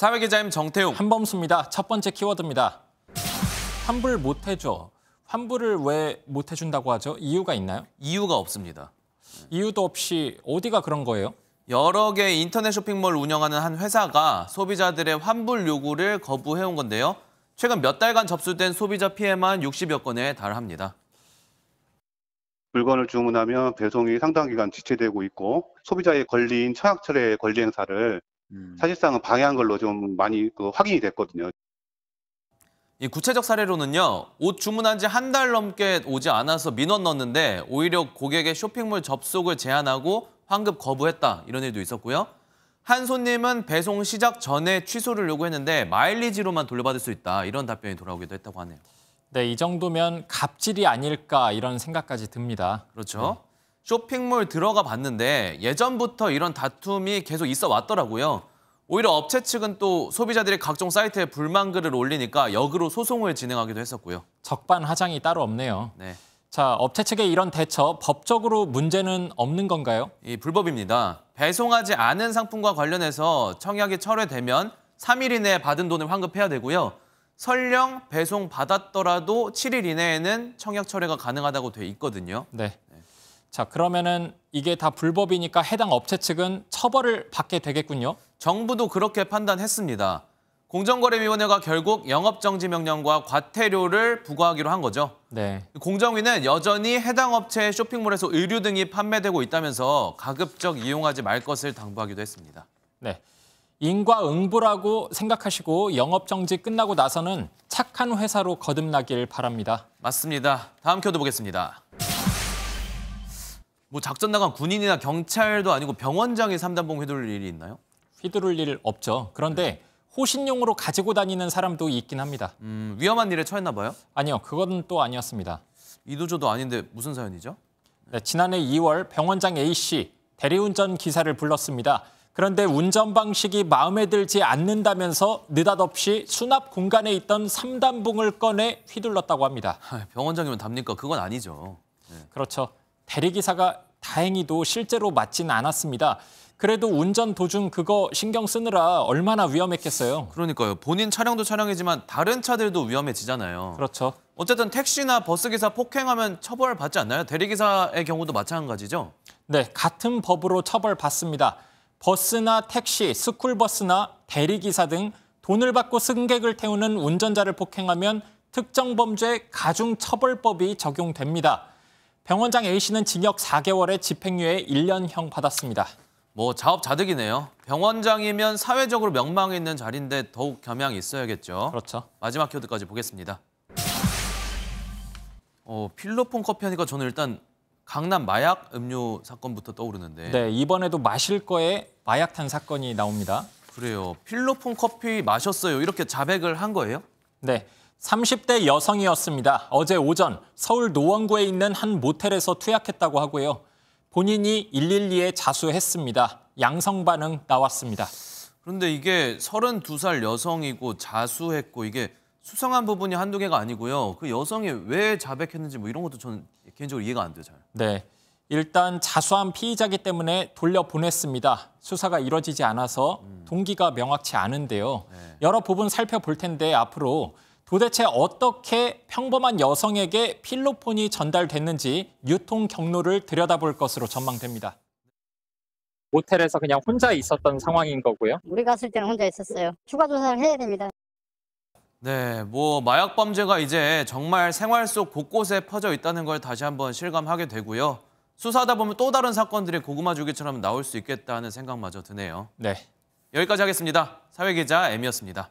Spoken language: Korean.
사회기자임 정태웅. 한범수입니다. 첫 번째 키워드입니다. 환불 못 해줘. 환불을 왜 못 해준다고 하죠? 이유가 있나요? 이유가 없습니다. 이유도 없이 어디가 그런 거예요? 여러 개의 인터넷 쇼핑몰 운영하는 한 회사가 소비자들의 환불 요구를 거부해온 건데요. 최근 몇 달간 접수된 소비자 피해만 60여 건에 달합니다. 물건을 주문하면 배송이 상당 기간 지체되고 있고 소비자의 권리인 청약철의 권리 행사를 음. 사실상은 방해한 걸로 좀 많이 그 확인이 됐거든요. 이 구체적 사례로는요. 옷 주문한 지 한 달 넘게 오지 않아서 민원 넣었는데 오히려 고객의 쇼핑몰 접속을 제한하고 환급 거부했다 이런 일도 있었고요. 한 손님은 배송 시작 전에 취소를 요구했는데 마일리지로만 돌려받을 수 있다 이런 답변이 돌아오기도 했다고 하네요. 네, 이 정도면 갑질이 아닐까 이런 생각까지 듭니다. 그렇죠. 네. 쇼핑몰 들어가 봤는데 예전부터 이런 다툼이 계속 있어 왔더라고요. 오히려 업체 측은 또 소비자들이 각종 사이트에 불만 글을 올리니까 역으로 소송을 진행하기도 했었고요. 적반하장이 따로 없네요. 네. 자, 업체 측의 이런 대처 법적으로 문제는 없는 건가요? 이 불법입니다. 배송하지 않은 상품과 관련해서 청약이 철회되면 3일 이내에 받은 돈을 환급해야 되고요. 설령 배송 받았더라도 7일 이내에는 청약 철회가 가능하다고 돼 있거든요. 네. 자, 그러면은 이게 다 불법이니까 해당 업체 측은 처벌을 받게 되겠군요. 정부도 그렇게 판단했습니다. 공정거래위원회가 결국 영업정지 명령과 과태료를 부과하기로 한 거죠. 네. 공정위는 여전히 해당 업체의 쇼핑몰에서 의류 등이 판매되고 있다면서 가급적 이용하지 말 것을 당부하기도 했습니다. 네. 인과응보라고 생각하시고 영업정지 끝나고 나서는 착한 회사로 거듭나길 바랍니다. 맞습니다. 다음 켜도 보겠습니다. 뭐 작전 나간 군인이나 경찰도 아니고 병원장이 삼단봉 휘두를 일이 있나요? 휘두를 일 없죠. 그런데 네. 호신용으로 가지고 다니는 사람도 있긴 합니다. 음, 위험한 일에 처했나 봐요? 아니요, 그건 또 아니었습니다. 이도저도 아닌데 무슨 사연이죠? 네, 지난해 2월 병원장 A씨 대리운전 기사를 불렀습니다. 그런데 운전 방식이 마음에 들지 않는다면서 느닷없이 수납 공간에 있던 삼단봉을 꺼내 휘둘렀다고 합니다. 아, 병원장이면 답니까? 그건 아니죠. 네. 그렇죠. 대리기사가 다행히도 실제로 맞진 않았습니다. 그래도 운전 도중 그거 신경 쓰느라 얼마나 위험했겠어요. 그러니까요. 본인 차량도 차량이지만 다른 차들도 위험해지잖아요. 그렇죠. 어쨌든 택시나 버스기사 폭행하면 처벌받지 않나요? 대리기사의 경우도 마찬가지죠? 네, 같은 법으로 처벌받습니다. 버스나 택시, 스쿨버스나 대리기사 등 돈을 받고 승객을 태우는 운전자를 폭행하면 특정범죄 가중처벌법이 적용됩니다. 병원장 A씨는 징역 4개월에 집행유예 1년형 받았습니다. 뭐 자업자득이네요. 병원장이면 사회적으로 명망 있는 자리인데 더욱 겸양이 있어야겠죠. 그렇죠. 마지막 키워드까지 보겠습니다. 어, 필로폰 커피 하니까 저는 일단 강남 마약 음료 사건부터 떠오르는데. 네, 이번에도 마실 거에 마약탄 사건이 나옵니다. 그래요. 필로폰 커피 마셨어요. 이렇게 자백을 한 거예요? 네. 30대 여성이었습니다. 어제 오전 서울 노원구에 있는 한 모텔에서 투약했다고 하고요. 본인이 112에 자수했습니다. 양성 반응 나왔습니다. 그런데 이게 32살 여성이고 자수했고 이게 수상한 부분이 한두 개가 아니고요. 그 여성이 왜 자백했는지 뭐 이런 것도 저는 개인적으로 이해가 안 돼요. 잘. 네. 일단 자수한 피의자기 때문에 돌려보냈습니다. 수사가 이뤄지지 않아서 음. 동기가 명확치 않은데요. 네. 여러 부분 살펴볼 텐데 앞으로 도대체 어떻게 평범한 여성에게 필로폰이 전달됐는지 유통 경로를 들여다볼 것으로 전망됩니다. 모텔에서 그냥 혼자 있었던 상황인 거고요. 우리 갔을 때는 혼자 있었어요. 추가 조사를 해야 됩니다. 네, 뭐 마약 범죄가 이제 정말 생활 속 곳곳에 퍼져 있다는 걸 다시 한번 실감하게 되고요. 수사하다 보면 또 다른 사건들이 고구마 주기처럼 나올 수 있겠다는 생각마저 드네요. 네. 여기까지 하겠습니다. 사회기자 M이었습니다.